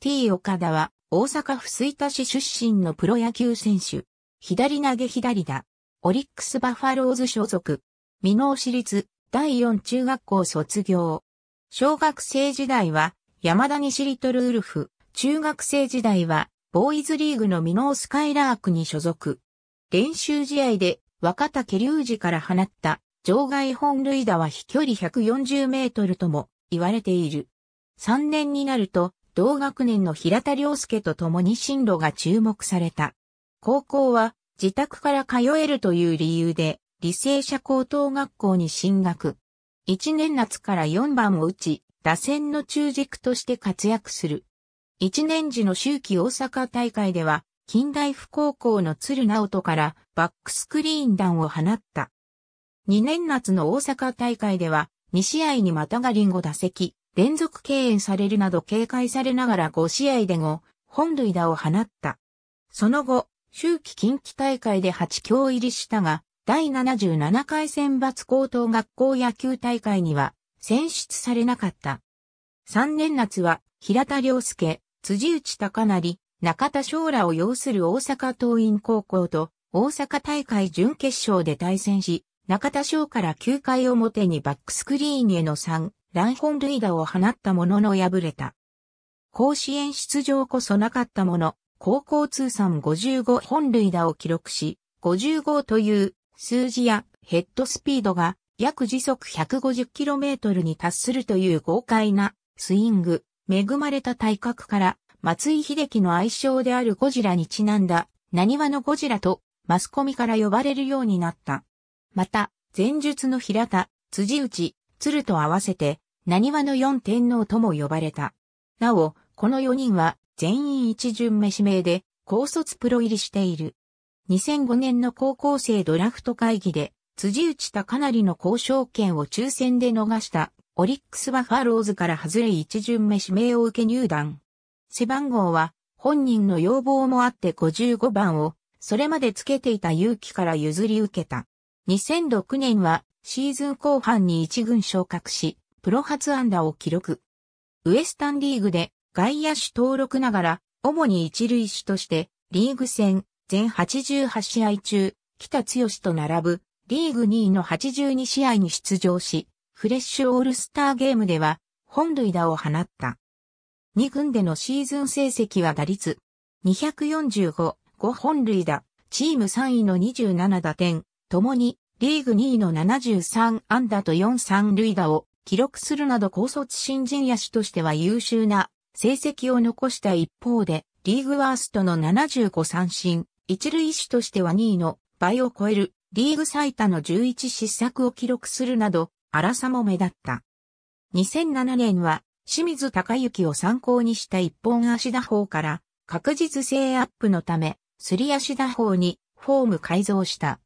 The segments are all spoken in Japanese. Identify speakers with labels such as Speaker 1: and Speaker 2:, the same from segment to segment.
Speaker 1: T 岡田は大阪府吹田市出身のプロ野球選手。左投げ左打。オリックスバファローズ所属。美濃市立第四中学校卒業。小学生時代は山田西リトルウルフ。中学生時代はボーイズリーグの美濃スカイラークに所属。練習試合で若竹隆二から放った場外本塁打は飛距離140メートルとも言われている。3年になると同学年の平田良介と共に進路が注目された。高校は自宅から通えるという理由で、履正社高等学校に進学。1年夏から4番を打ち、打線の中軸として活躍する。1年時の秋季大阪大会では、近代府高校の鶴直人からバックスクリーン弾を放った。2年夏の大阪大会では、2試合にまたがりんご打席、連続敬遠されるなど警戒されながら5試合で5本塁打を放った。その後、秋季近畿大会で8強入りしたが、第77回選抜高等学校野球大会には選出されなかった。3年夏は平田良介、辻内隆成、中田翔らを要する大阪桐蔭高校と大阪大会準決勝で対戦し、中田翔から9回表にバックスクリーンへの3乱本塁打を放ったものの敗れた。甲子園出場こそなかったもの、高校通算55本塁打を記録し、55という数字やヘッドスピードが約時速 150km に達するという豪快なスイング、恵まれた体格から松井秀樹の愛称であるゴジラにちなんだ、何話のゴジラとマスコミから呼ばれるようになった。また、前述の平田、辻内、鶴と合わせて、何話の四天皇とも呼ばれた。なお、この四人は全員一巡目指名で、高卒プロ入りしている。2005年の高校生ドラフト会議で、辻内たかなりの交渉権を抽選で逃したオリックスバファローズから外れ一巡目指名を受け入団。背番号は本人の要望もあって55番をそれまでつけていた勇気から譲り受けた。2006年はシーズン後半に一軍昇格し、プロ初安打を記録。ウエスタンリーグで外野手登録ながら、主に一塁手として、リーグ戦全88試合中、北剛と並ぶ、リーグ2位の82試合に出場し、フレッシュオールスターゲームでは、本塁打を放った。2軍でのシーズン成績は打率245、5本塁打、チーム3位の27打点、共にリーグ2位の73安打と4三塁打を記録するなど高卒新人野手としては優秀な成績を残した一方で、リーグワーストの75三振、一塁手としては2位の倍を超えるリーグ最多の11失策を記録するなど、荒さも目立った。2007年は清水隆之を参考にした一本足打法から確実性アップのため、すり足打法にフォーム改造した。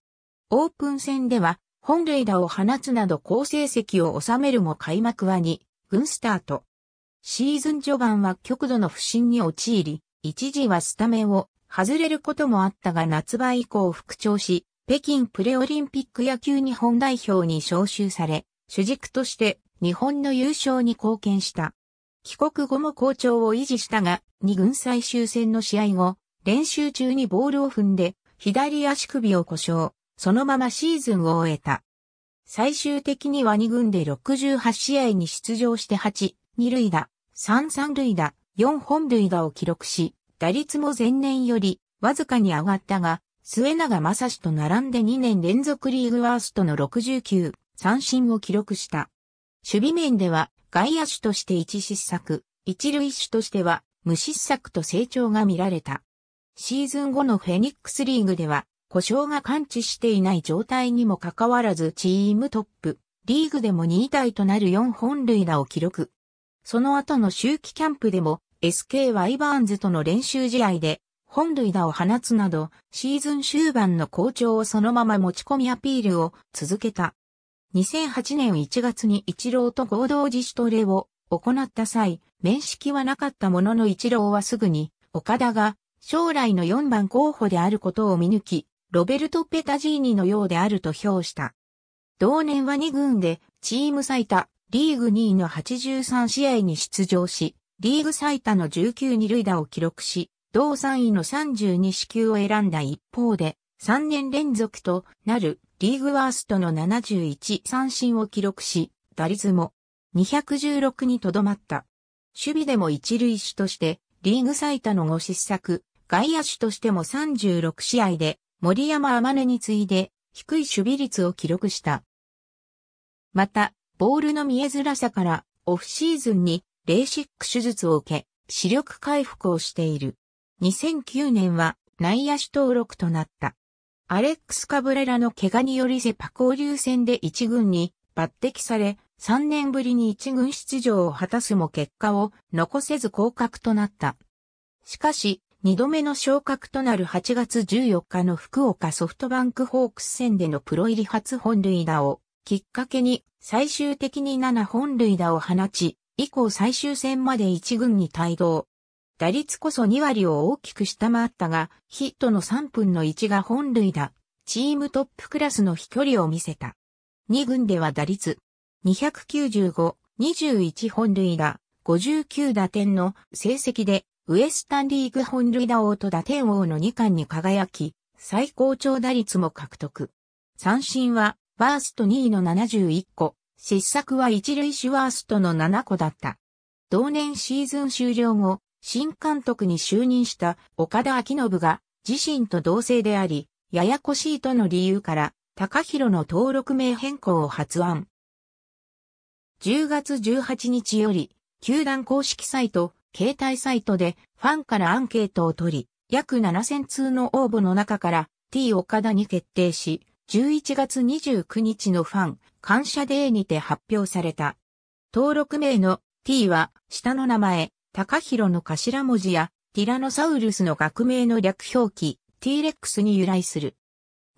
Speaker 1: オープン戦では、本塁打を放つなど好成績を収めるも開幕は2軍スタート。シーズン序盤は極度の不振に陥り、一時はスタメンを外れることもあったが夏場以降復調し、北京プレオリンピック野球日本代表に招集され、主軸として日本の優勝に貢献した。帰国後も好調を維持したが、2軍最終戦の試合後、練習中にボールを踏んで、左足首を故障。そのままシーズンを終えた。最終的には2軍で68試合に出場して8、2塁打、3三塁打、4本塁打を記録し、打率も前年よりわずかに上がったが、末永正史と並んで2年連続リーグワーストの69、三振を記録した。守備面では外野手として1失策、一塁手としては無失策と成長が見られた。シーズン後のフェニックスリーグでは故障が感知していない状態にもかかわらずチームトップ、リーグでも2位体となる4本塁打を記録。その後の周期キャンプでも SK ワイバーンズとの練習試合で本塁打を放つなどシーズン終盤の好調をそのまま持ち込みアピールを続けた。2008年1月に一郎と合同自主トレを行った際、面識はなかったものの一郎はすぐに岡田が将来の4番候補であることを見抜き、ロベルト・ペタジーニのようであると評した。同年は2軍でチーム最多、リーグ2位の83試合に出場し、リーグ最多の19二塁打を記録し、同3位の32支給を選んだ一方で、3年連続となるリーグワーストの71三振を記録し、打率も216にとどまった。守備でも一塁手として、リーグ最多の5失策、外野手としても36試合で森山天音に次いで低い守備率を記録した。また、ボールの見えづらさからオフシーズンにレーシック手術を受け、視力回復をしている。2009年は内野手登録となった。アレックス・カブレラの怪我によりセパ交流戦で1軍に抜擢され、3年ぶりに1軍出場を果たすも結果を残せず降格となった。しかし、2度目の昇格となる8月14日の福岡ソフトバンクホークス戦でのプロ入り初本塁打をきっかけに最終的に7本塁打を放ち、以降最終戦まで1軍に帯同。打率こそ2割を大きく下回ったが、ヒットの3分の1が本塁打、チームトップクラスの飛距離を見せた。2軍では打率295、21本塁打、59打点の成績でウエスタンリーグ本塁打王と打点王の2冠に輝き、最高調打率も獲得。三振は、ワースト2位の71個、失策は一塁手ワーストの7個だった。同年シーズン終了後、新監督に就任した岡田昭信が自身と同性であり、ややこしいとの理由から、高弘の登録名変更を発案。10月18日より、球団公式サイト、携帯サイトでファンからアンケートを取り、約7000通の応募の中から T 岡田に決定し、11月29日のファン感謝デーにて発表された。登録名の T は下の名前、高弘の頭文字やティラノサウルスの学名の略表記 t レックスに由来する。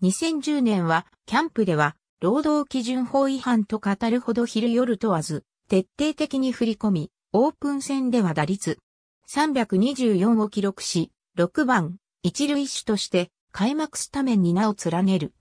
Speaker 1: 2010年はキャンプでは労働基準法違反と語るほど昼夜問わず徹底的に振り込み、オープン戦では打率324を記録し、6番、一塁手として開幕スタメンに名を連ねる。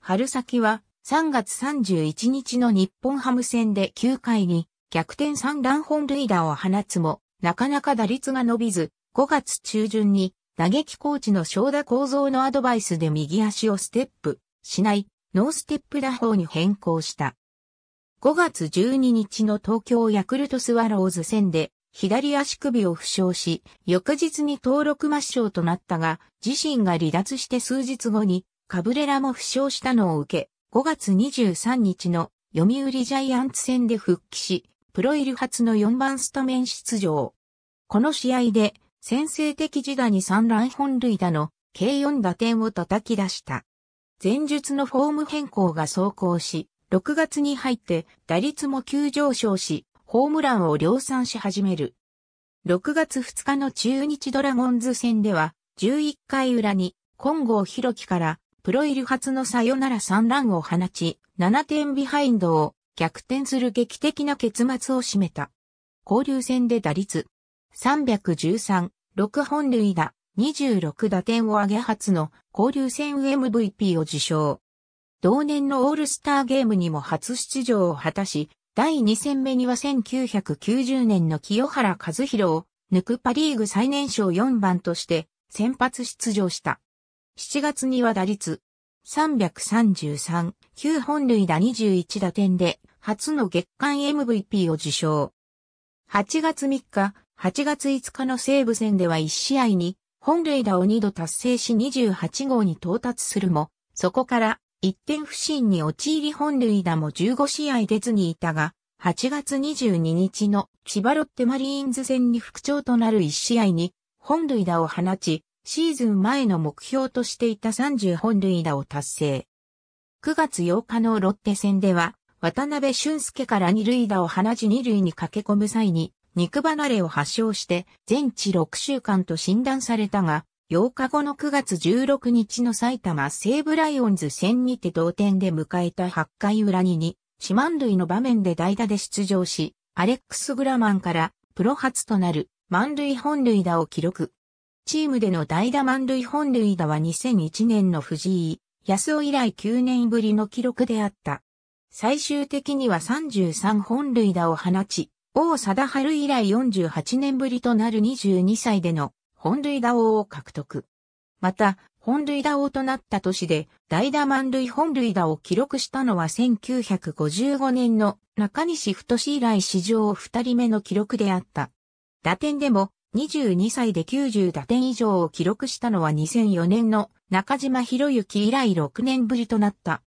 Speaker 1: 春先は3月31日の日本ハム戦で9回に逆転3弾本塁打を放つも、なかなか打率が伸びず、5月中旬に打撃コーチの正田構造のアドバイスで右足をステップしないノーステップ打法に変更した。5月12日の東京ヤクルトスワローズ戦で左足首を負傷し、翌日に登録抹消となったが、自身が離脱して数日後にカブレラも負傷したのを受け、5月23日の読売ジャイアンツ戦で復帰し、プロイル初の4番スタメン出場。この試合で先制的時打に3乱本塁打の計4打点を叩き出した。前述のフォーム変更が走行し、6月に入って打率も急上昇し、ホームランを量産し始める。6月2日の中日ドラゴンズ戦では、11回裏に、金剛博樹からプロ入り初のサヨナラ3ランを放ち、7点ビハインドを逆転する劇的な結末を占めた。交流戦で打率313、6本塁打、26打点を上げ初の交流戦 MVP を受賞。同年のオールスターゲームにも初出場を果たし、第2戦目には1990年の清原和弘を抜くパリーグ最年少4番として先発出場した。7月には打率333、9本塁打21打点で初の月間 MVP を受賞。8月3日、8月5日の西武戦では1試合に本塁打を2度達成し28号に到達するも、そこから一点不振に陥り本塁打も15試合出ずにいたが、8月22日の千葉ロッテマリーンズ戦に復調となる1試合に本塁打を放ち、シーズン前の目標としていた30本塁打を達成。9月8日のロッテ戦では、渡辺俊介から二塁打を放ち二塁に駆け込む際に、肉離れを発症して、全治6週間と診断されたが、8日後の9月16日の埼玉西武ライオンズ戦にて同点で迎えた8回裏にに四万塁の場面で代打で出場し、アレックス・グラマンからプロ初となる満塁本塁打を記録。チームでの代打満塁本塁打は2001年の藤井、安尾以来9年ぶりの記録であった。最終的には33本塁打を放ち、王貞治以来48年ぶりとなる22歳での本塁打王を獲得。また、本塁打王となった年で、代打満塁本塁打を記録したのは1955年の中西太以来史上2人目の記録であった。打点でも、22歳で90打点以上を記録したのは2004年の中島博之以来6年ぶりとなった。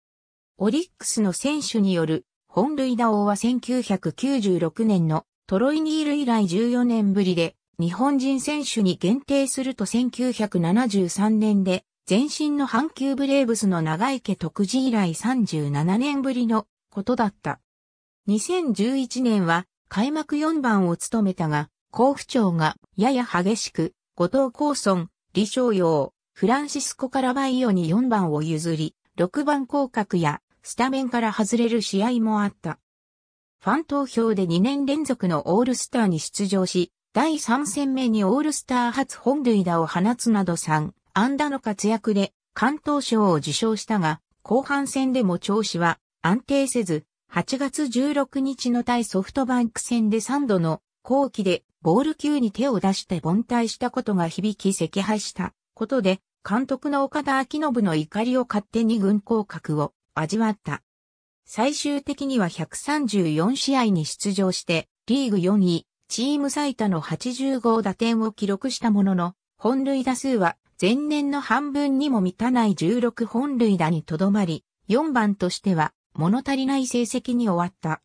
Speaker 1: オリックスの選手による本塁打王は1996年のトロイニール以来14年ぶりで、日本人選手に限定すると1973年で、前身の阪急ブレーブスの長池徳次以来37年ぶりのことだった。2011年は開幕4番を務めたが、甲府長がやや激しく、後藤高村、李昌陽、フランシスコ・カラバイオに4番を譲り、6番降格やスタメンから外れる試合もあった。ファン投票で2年連続のオールスターに出場し、第3戦目にオールスター初本塁打を放つなど3安打の活躍で関東賞を受賞したが、後半戦でも調子は安定せず、8月16日の対ソフトバンク戦で3度の後期でボール球に手を出して凡退したことが響き赤敗したことで、監督の岡田昭信の怒りを勝手に軍降格を味わった。最終的には134試合に出場して、リーグ4位、チーム最多の85打点を記録したものの、本塁打数は前年の半分にも満たない16本塁打にとどまり、4番としては物足りない成績に終わった。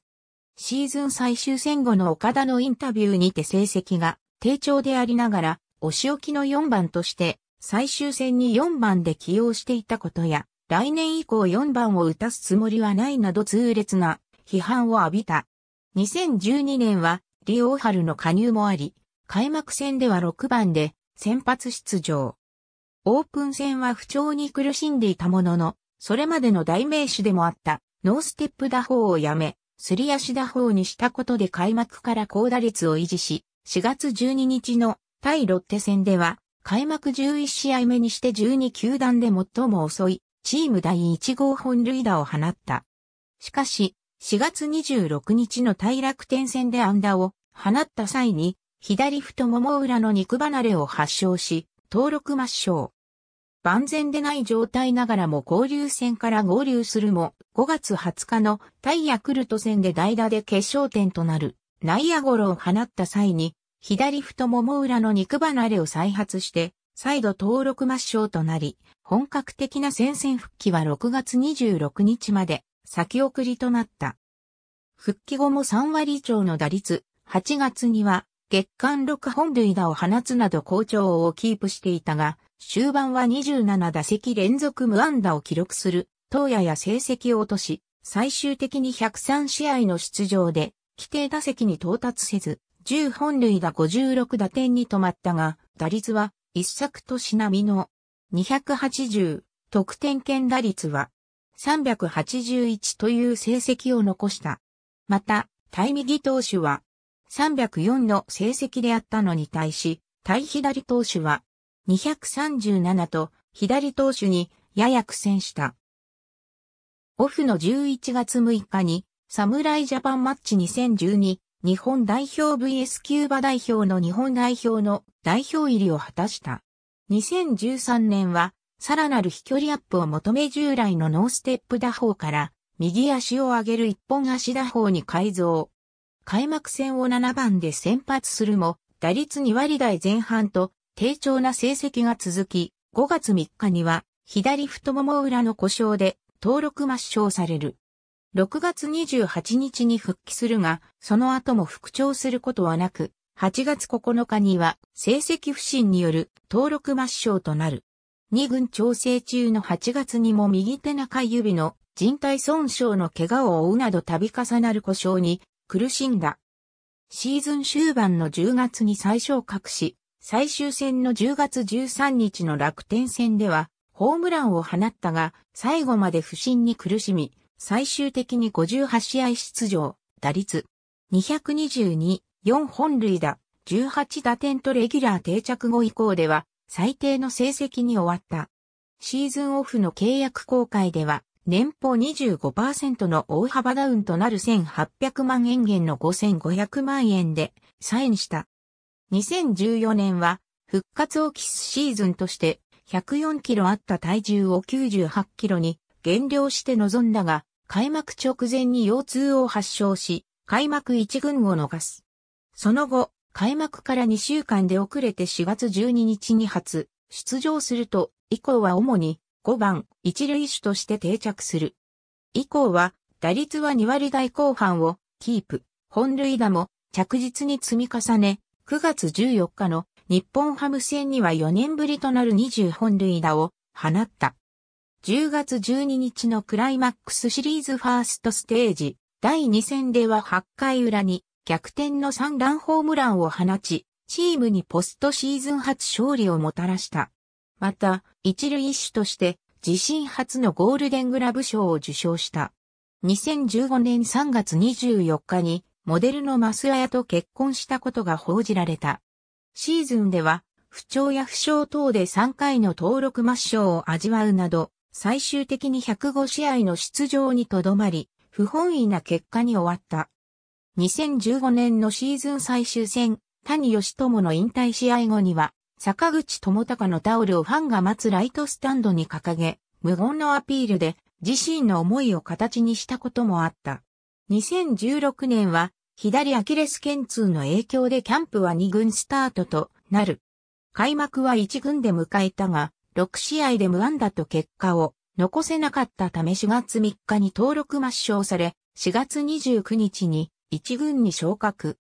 Speaker 1: シーズン最終戦後の岡田のインタビューにて成績が低調でありながら、お仕置きの4番として最終戦に4番で起用していたことや、来年以降4番を打たすつもりはないなど痛烈な批判を浴びた。2012年はリオハルの加入もあり、開幕戦では6番で先発出場。オープン戦は不調に苦しんでいたものの、それまでの代名詞でもあったノーステップ打法をやめ、すり足打法にしたことで開幕から高打率を維持し、4月12日の対ロッテ戦では、開幕11試合目にして12球団で最も遅い、チーム第1号本塁打を放った。しかし、4月26日の大楽天戦でアンダを放った際に、左太もも裏の肉離れを発症し、登録抹消。万全でない状態ながらも交流戦から合流するも、5月20日の対ヤクルト戦で代打で決勝点となる内野ゴロを放った際に、左太もも裏の肉離れを再発して、再度登録抹消となり、本格的な戦線復帰は6月26日まで先送りとなった。復帰後も3割以上の打率、8月には月間6本塁打を放つなど好調をキープしていたが、終盤は27打席連続無安打を記録する、投野や成績を落とし、最終的に103試合の出場で、規定打席に到達せず、10本塁打56打点に止まったが、打率は一作年並みの280、得点圏打率は381という成績を残した。また、対右投手は304の成績であったのに対し、対左投手は237と左投手にやや苦戦した。オフの11月6日に、侍ジャパンマッチ2012日本代表 VS キューバ代表の日本代表の代表入りを果たした。2013年はさらなる飛距離アップを求め従来のノーステップ打法から、右足を上げる一本足打法に改造。開幕戦を7番で先発するも、打率2割台前半と低調な成績が続き、5月3日には左太もも裏の故障で登録抹消される。6月28日に復帰するが、その後も復調することはなく、8月9日には成績不振による登録抹消となる。2軍調整中の8月にも右手中指の人体損傷の怪我を負うなど度重なる故障に苦しんだ。シーズン終盤の10月に最小格し、最終戦の10月13日の楽天戦ではホームランを放ったが、最後まで不振に苦しみ、最終的に58試合出場、打率222、4本塁打、18打点とレギュラー定着後以降では、最低の成績に終わった。シーズンオフの契約公開では、年俸25%の大幅ダウンとなる1800万円減の5500万円でサインした。2014年は復活を期すシーズンとして104キロあった体重を98キロに減量して臨んだが、開幕直前に腰痛を発症し、開幕一軍を逃す。その後、開幕から2週間で遅れて4月12日に初出場すると、以降は主に5番一塁手として定着する。以降は打率は2割台後半をキープ、本塁打も着実に積み重ね、9月14日の日本ハム戦には4年ぶりとなる20本塁打を放った。10月12日のクライマックスシリーズファーストステージ第2戦では8回裏に逆転の3ランホームランを放ち、チームにポストシーズン初勝利をもたらした。また、一塁手として自身初のゴールデングラブ賞を受賞した。2015年3月24日にモデルのマスアヤと結婚したことが報じられた。シーズンでは、不調や負傷等で3回の登録抹消を味わうなど、最終的に105試合の出場にとどまり、不本意な結果に終わった。2015年のシーズン最終戦、谷義友の引退試合後には、坂口智隆のタオルをファンが待つライトスタンドに掲げ、無言のアピールで自身の思いを形にしたこともあった。2016年は、左アキレス腱痛の影響でキャンプは2軍スタートとなる。開幕は1軍で迎えたが、6試合で無安打と結果を残せなかったため4月3日に登録抹消され、4月29日に1軍に昇格。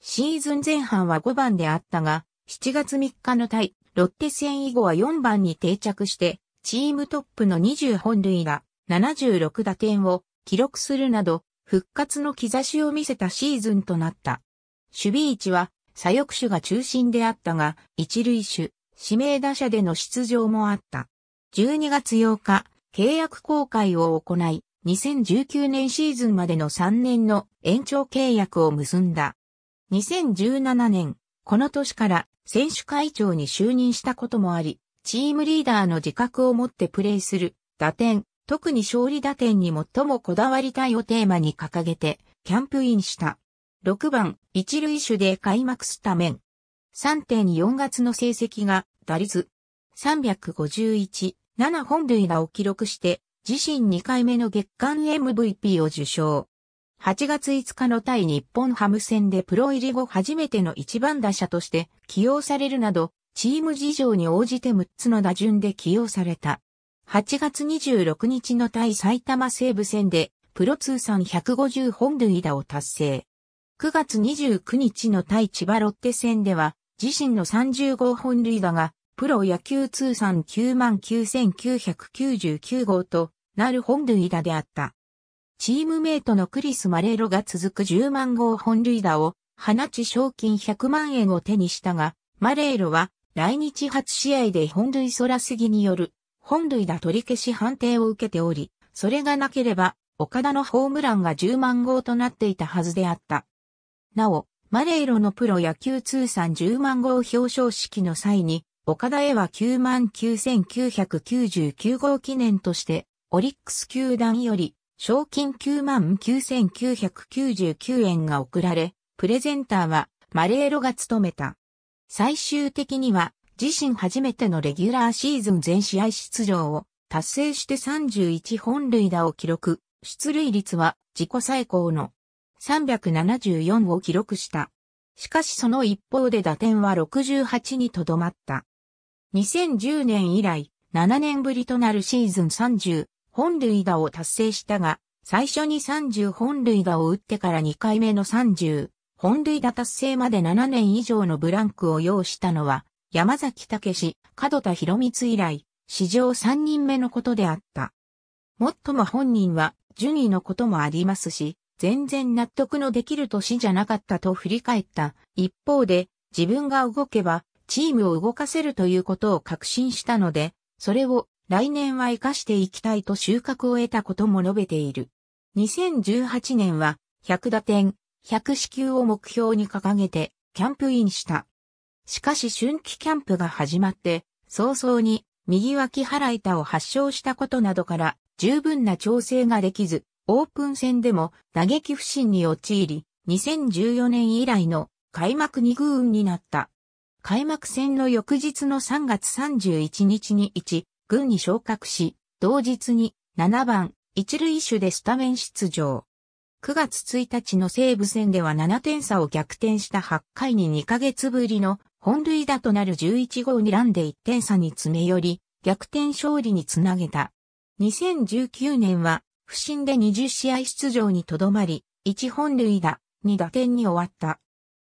Speaker 1: シーズン前半は5番であったが、7月3日の対、ロッテ戦以後は4番に定着して、チームトップの20本塁打、76打点を記録するなど、復活の兆しを見せたシーズンとなった。守備位置は、左翼手が中心であったが、一塁手、指名打者での出場もあった。12月8日、契約公開を行い、2019年シーズンまでの3年の延長契約を結んだ。2017年、この年から選手会長に就任したこともあり、チームリーダーの自覚を持ってプレーする、打点、特に勝利打点に最もこだわりたいをテーマに掲げて、キャンプインした。6番、一塁手で開幕スタメン。3.4月の成績が、打率、351、7本塁打を記録して、自身2回目の月間 MVP を受賞。8月5日の対日本ハム戦でプロ入り後初めての一番打者として起用されるなど、チーム事情に応じて6つの打順で起用された。8月26日の対埼玉西武戦で、プロ通算150本塁打を達成。9月29日の対千葉ロッテ戦では、自身の35本塁打が、プロ野球通算9 9 9 99号と、なる本塁打であった。チームメイトのクリス・マレーロが続く10万号本塁打を放ち賞金100万円を手にしたが、マレーロは来日初試合で本塁空すぎによる本塁打取り消し判定を受けており、それがなければ岡田のホームランが10万号となっていたはずであった。なお、マレーロのプロ野球通算10万号表彰式の際に、岡田へは9 9 9 99号記念としてオリックス球団より、賞金9万9999円が贈られ、プレゼンターはマレーロが務めた。最終的には自身初めてのレギュラーシーズン全試合出場を達成して31本塁打を記録、出塁率は自己最高の374を記録した。しかしその一方で打点は68にとどまった。2010年以来、7年ぶりとなるシーズン30本塁打を達成したが、最初に30本塁打を打ってから2回目の30本塁打達成まで7年以上のブランクを要したのは、山崎武史、角田博光以来、史上3人目のことであった。もっとも本人は、順位のこともありますし、全然納得のできる年じゃなかったと振り返った。一方で、自分が動けば、チームを動かせるということを確信したので、それを来年は活かしていきたいと収穫を得たことも述べている。2018年は、100打点、100支給を目標に掲げて、キャンプインした。しかし春季キャンプが始まって、早々に右脇腹板を発症したことなどから十分な調整ができず、オープン戦でも打撃不振に陥り、2014年以来の開幕二軍になった。開幕戦の翌日の3月31日に1、軍に昇格し、同日に7番、一塁手でスタメン出場。9月1日の西武戦では7点差を逆転した8回に2ヶ月ぶりの本塁打となる11号にランで1点差に詰め寄り、逆転勝利につなげた。2019年は、不振で20試合出場にとどまり、1本塁打、2打点に終わった。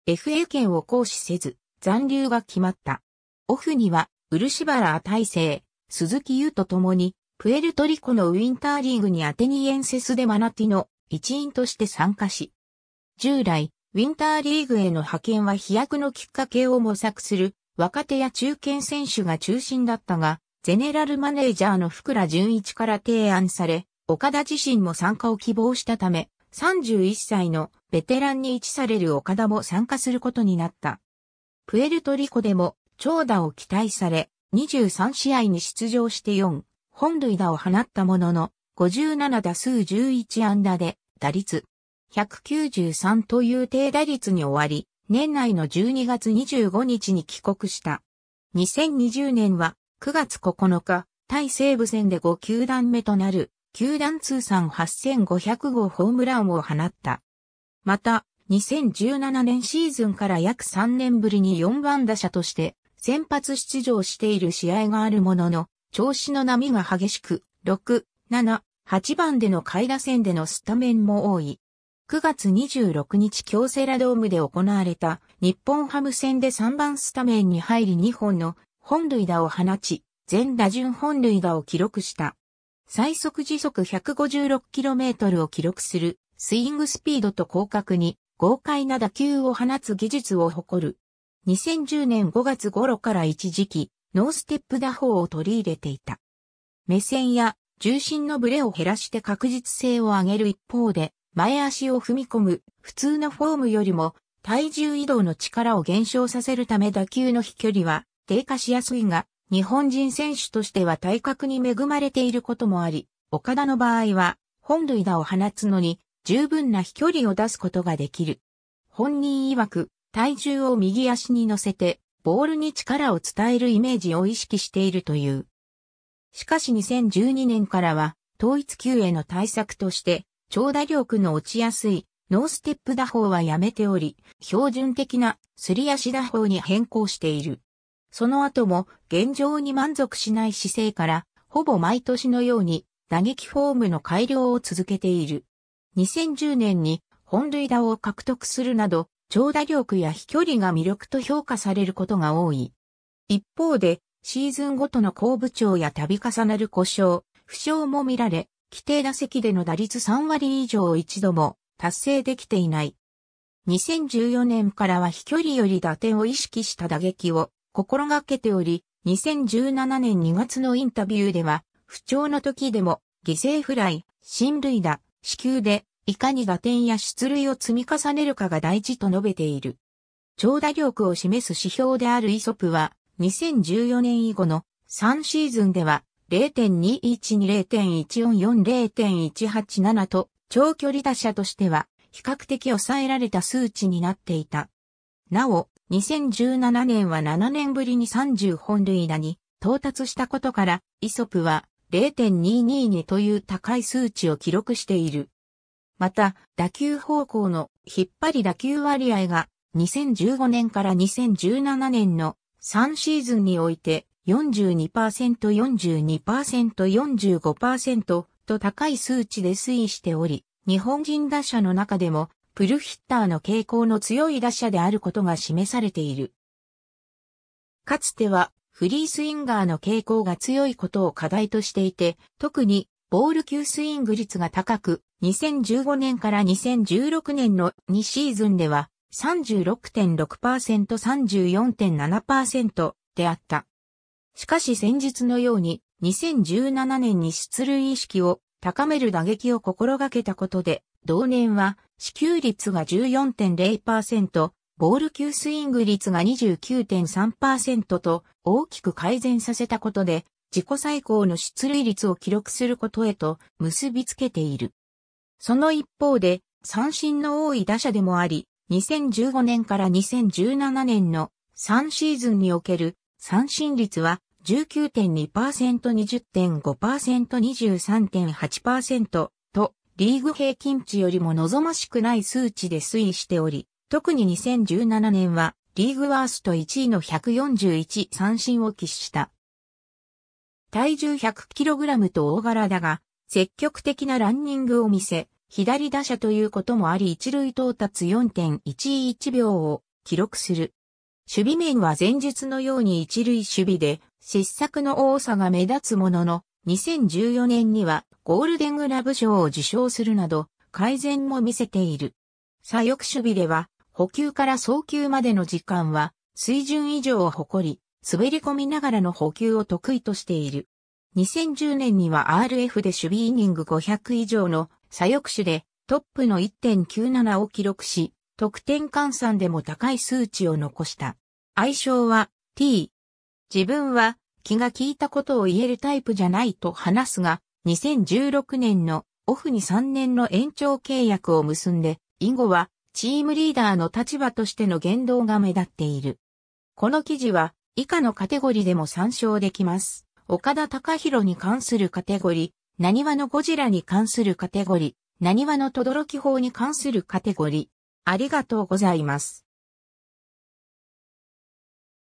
Speaker 1: FA 権を行使せず、残留が決まった。オフには、漆原大成、鈴木優と共に、プエルトリコのウィンターリーグにアテニエンセスでマナティの一員として参加し、従来、ウィンターリーグへの派遣は飛躍のきっかけを模索する若手や中堅選手が中心だったが、ゼネラルマネージャーの福良純一から提案され、岡田自身も参加を希望したため、31歳のベテランに位置される岡田も参加することになった。プエルトリコでも長打を期待され、23試合に出場して4、本塁打を放ったものの、57打数11安打で、打率193という低打率に終わり、年内の12月25日に帰国した。2020年は9月9日、対西武戦で5球団目となる、球団通算8500号ホームランを放った。また、2017年シーズンから約3年ぶりに4番打者として先発出場している試合があるものの、調子の波が激しく、6、7、8番での下位打線でのスタメンも多い。9月26日京セラドームで行われた日本ハム戦で3番スタメンに入り2本の本塁打を放ち、全打順本塁打を記録した。最速時速 156km を記録するスイングスピードと広角に豪快な打球を放つ技術を誇る2010年5月頃から一時期、ノーステップ打法を取り入れていた。目線や重心のブレを減らして確実性を上げる一方で、前足を踏み込む普通のフォームよりも体重移動の力を減少させるため打球の飛距離は低下しやすいが、日本人選手としては体格に恵まれていることもあり、岡田の場合は本塁打を放つのに十分な飛距離を出すことができる。本人曰く体重を右足に乗せて、ボールに力を伝えるイメージを意識しているという。しかし2012年からは、統一球への対策として、長打力の落ちやすい、ノーステップ打法はやめており、標準的なすり足打法に変更している。その後も現状に満足しない姿勢から、ほぼ毎年のように打撃フォームの改良を続けている。2010年に本塁打を獲得するなど、長打力や飛距離が魅力と評価されることが多い。一方で、シーズンごとの工部長や度重なる故障、負傷も見られ、規定打席での打率3割以上を一度も達成できていない。2014年からは飛距離より打点を意識した打撃を心がけており、2017年2月のインタビューでは、不調の時でも、犠牲フライ、新塁打、死球でいかに打点や出塁を積み重ねるかが大事と述べている。長打力を示す指標であるイソプは、2014年以後の3シーズンでは、0.212、0.144、0.187と、長距離打者としては、比較的抑えられた数値になっていた。なお、2017年は7年ぶりに30本塁打に到達したことから、イソプは0.222という高い数値を記録している。また、打球方向の引っ張り打球割合が2015年から2017年の3シーズンにおいて 42%42%45% と高い数値で推移しており、日本人打者の中でもプルヒッターの傾向の強い打者であることが示されている。かつてはフリースインガーの傾向が強いことを課題としていて、特にボール級スイング率が高く、2015年から2016年の2シーズンでは 36.6%34.7% であった。しかし先日のように2017年に出塁意識を高める打撃を心がけたことで、同年は支給率が14.0%、ボール級スイング率が29.3%と大きく改善させたことで、自己最高の出塁率を記録することへと結びつけている。その一方で、三振の多い打者でもあり、2015年から2017年の3シーズンにおける三振率は 19.2%20.5%23.8% とリーグ平均値よりも望ましくない数値で推移しており、特に2017年はリーグワースト1位の141三振を喫した。体重 100kg と大柄だが、積極的なランニングを見せ、左打者ということもあり一塁到達4.11秒を記録する。守備面は前述のように一塁守備で失策の多さが目立つものの、2014年にはゴールデングラブ賞を受賞するなど改善も見せている。左翼守備では補給から送球までの時間は水準以上を誇り、滑り込みながらの補給を得意としている。2010年には RF で守備イニング500以上の左翼手でトップの1.97を記録し、得点換算でも高い数値を残した。愛称は T。自分は気が利いたことを言えるタイプじゃないと話すが、2016年のオフに3年の延長契約を結んで、以後はチームリーダーの立場としての言動が目立っている。この記事は以下のカテゴリでも参照できます。岡田隆弘に関するカテゴリ、ー。何話のゴジラに関するカテゴリ、何話のき法に関するカテゴリ。ありがとうございます。